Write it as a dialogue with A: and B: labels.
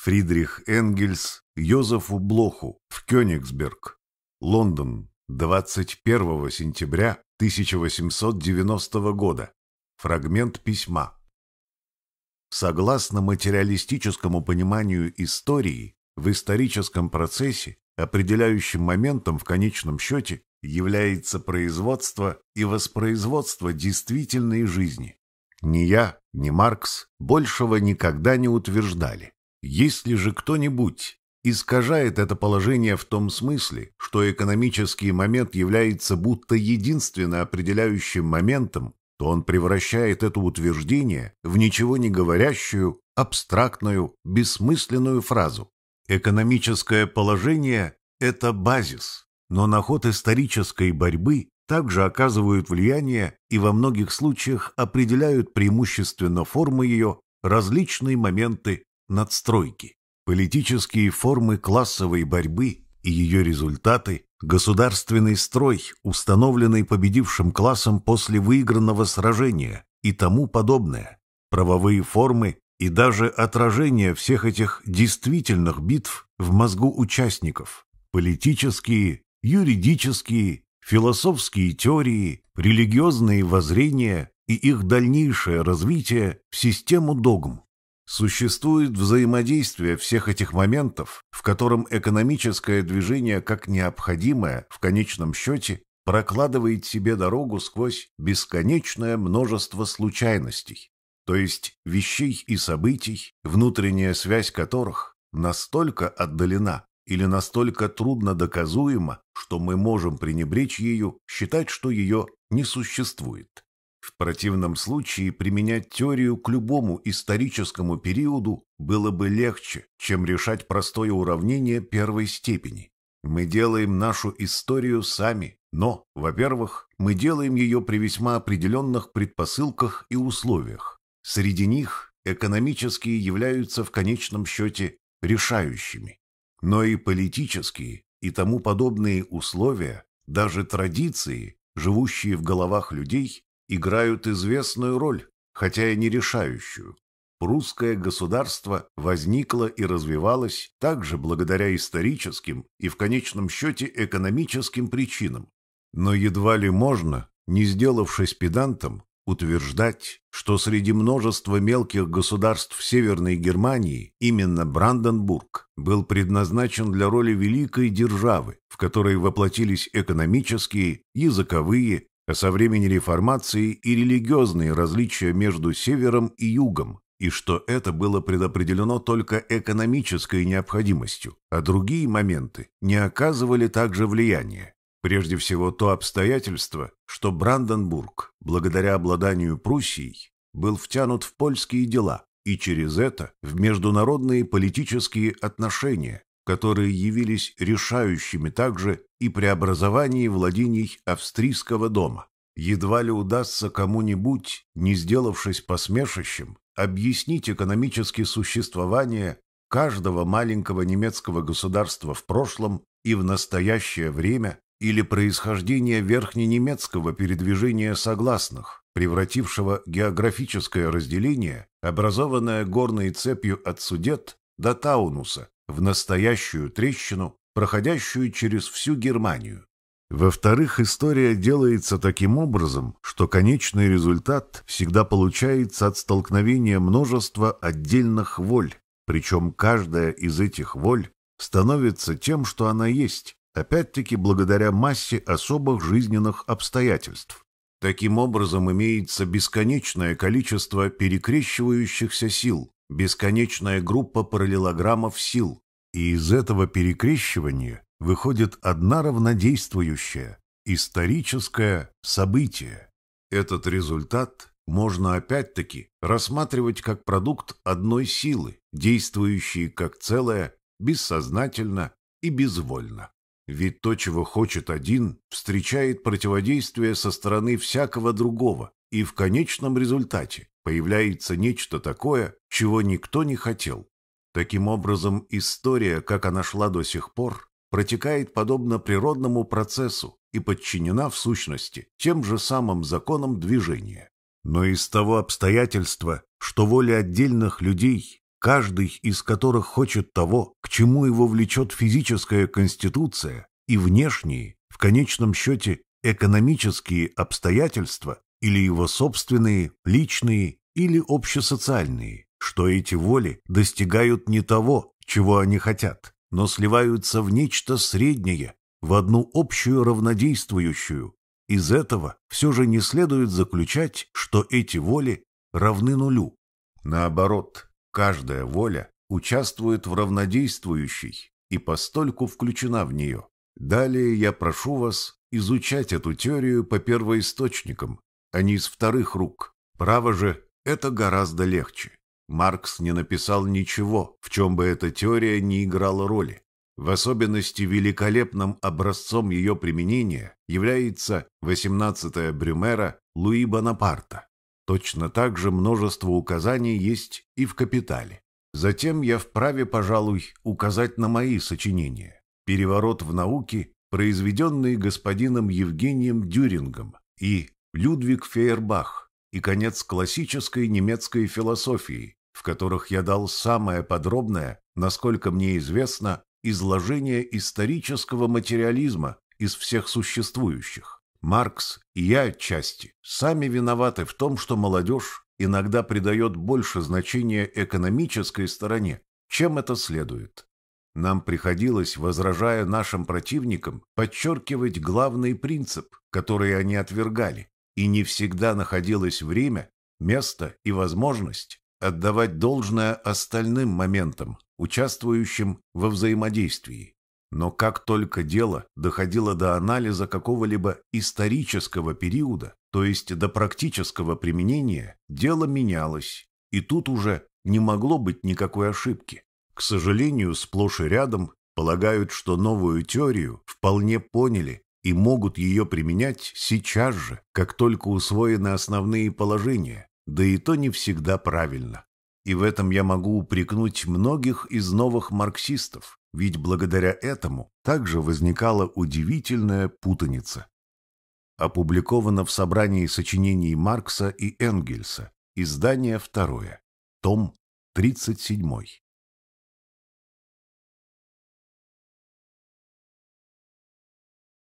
A: Фридрих Энгельс Йозефу Блоху в Кёнигсберг, Лондон, 21 сентября 1890 года. Фрагмент письма. Согласно материалистическому пониманию истории, в историческом процессе определяющим моментом в конечном счете является производство и воспроизводство действительной жизни. Ни я, ни Маркс большего никогда не утверждали. Если же кто-нибудь искажает это положение в том смысле, что экономический момент является будто единственно определяющим моментом, то он превращает это утверждение в ничего не говорящую, абстрактную, бессмысленную фразу. Экономическое положение – это базис, но на ход исторической борьбы также оказывают влияние и во многих случаях определяют преимущественно формы ее различные моменты надстройки, политические формы классовой борьбы и ее результаты, государственный строй, установленный победившим классом после выигранного сражения и тому подобное, правовые формы и даже отражение всех этих действительных битв в мозгу участников, политические, юридические, философские теории, религиозные воззрения и их дальнейшее развитие в систему догм, Существует взаимодействие всех этих моментов, в котором экономическое движение как необходимое, в конечном счете, прокладывает себе дорогу сквозь бесконечное множество случайностей, то есть вещей и событий, внутренняя связь которых настолько отдалена или настолько трудно доказуема, что мы можем пренебречь ею, считать, что ее не существует. В противном случае применять теорию к любому историческому периоду было бы легче, чем решать простое уравнение первой степени. Мы делаем нашу историю сами, но, во-первых, мы делаем ее при весьма определенных предпосылках и условиях. Среди них экономические являются в конечном счете решающими, но и политические и тому подобные условия, даже традиции, живущие в головах людей, играют известную роль, хотя и не решающую. Прусское государство возникло и развивалось также благодаря историческим и в конечном счете экономическим причинам. Но едва ли можно, не сделавшись педантом, утверждать, что среди множества мелких государств Северной Германии именно Бранденбург был предназначен для роли великой державы, в которой воплотились экономические, языковые со времени реформации и религиозные различия между севером и югом, и что это было предопределено только экономической необходимостью, а другие моменты не оказывали также влияния. Прежде всего то обстоятельство, что Бранденбург, благодаря обладанию Пруссией, был втянут в польские дела и через это в международные политические отношения, которые явились решающими также и преобразовании владений австрийского дома. Едва ли удастся кому-нибудь, не сделавшись посмешищем, объяснить экономически существование каждого маленького немецкого государства в прошлом и в настоящее время или происхождение верхненемецкого передвижения согласных, превратившего географическое разделение, образованное горной цепью от Судет до Таунуса, в настоящую трещину, проходящую через всю Германию. Во-вторых, история делается таким образом, что конечный результат всегда получается от столкновения множества отдельных воль, причем каждая из этих воль становится тем, что она есть, опять-таки благодаря массе особых жизненных обстоятельств. Таким образом, имеется бесконечное количество перекрещивающихся сил, бесконечная группа параллелограммов сил, и из этого перекрещивания выходит одна равнодействующая, историческое событие. Этот результат можно опять-таки рассматривать как продукт одной силы, действующей как целое, бессознательно и безвольно. Ведь то, чего хочет один, встречает противодействие со стороны всякого другого и в конечном результате Появляется нечто такое, чего никто не хотел. Таким образом, история, как она шла до сих пор, протекает подобно природному процессу и подчинена в сущности тем же самым законам движения. Но из того обстоятельства, что воля отдельных людей, каждый из которых хочет того, к чему его влечет физическая конституция, и внешние, в конечном счете, экономические обстоятельства, или его собственные, личные или общесоциальные, что эти воли достигают не того, чего они хотят, но сливаются в нечто среднее, в одну общую равнодействующую. Из этого все же не следует заключать, что эти воли равны нулю. Наоборот, каждая воля участвует в равнодействующей и постольку включена в нее. Далее я прошу вас изучать эту теорию по первоисточникам, а не из вторых рук. Право же, это гораздо легче. Маркс не написал ничего, в чем бы эта теория не играла роли. В особенности великолепным образцом ее применения является 18-я Брюмера Луи Бонапарта. Точно так же множество указаний есть и в «Капитале». Затем я вправе, пожалуй, указать на мои сочинения. «Переворот в науке», произведенный господином Евгением Дюрингом, и Людвиг Фейербах и конец классической немецкой философии, в которых я дал самое подробное, насколько мне известно, изложение исторического материализма из всех существующих. Маркс и я отчасти сами виноваты в том, что молодежь иногда придает больше значения экономической стороне, чем это следует. Нам приходилось, возражая нашим противникам, подчеркивать главный принцип, который они отвергали и не всегда находилось время, место и возможность отдавать должное остальным моментам, участвующим во взаимодействии. Но как только дело доходило до анализа какого-либо исторического периода, то есть до практического применения, дело менялось, и тут уже не могло быть никакой ошибки. К сожалению, сплошь и рядом полагают, что новую теорию вполне поняли и могут ее применять сейчас же, как только усвоены основные положения, да и то не всегда правильно. И в этом я могу упрекнуть многих из новых марксистов, ведь благодаря этому также возникала удивительная путаница. Опубликовано в собрании сочинений Маркса и Энгельса, издание второе, том 37.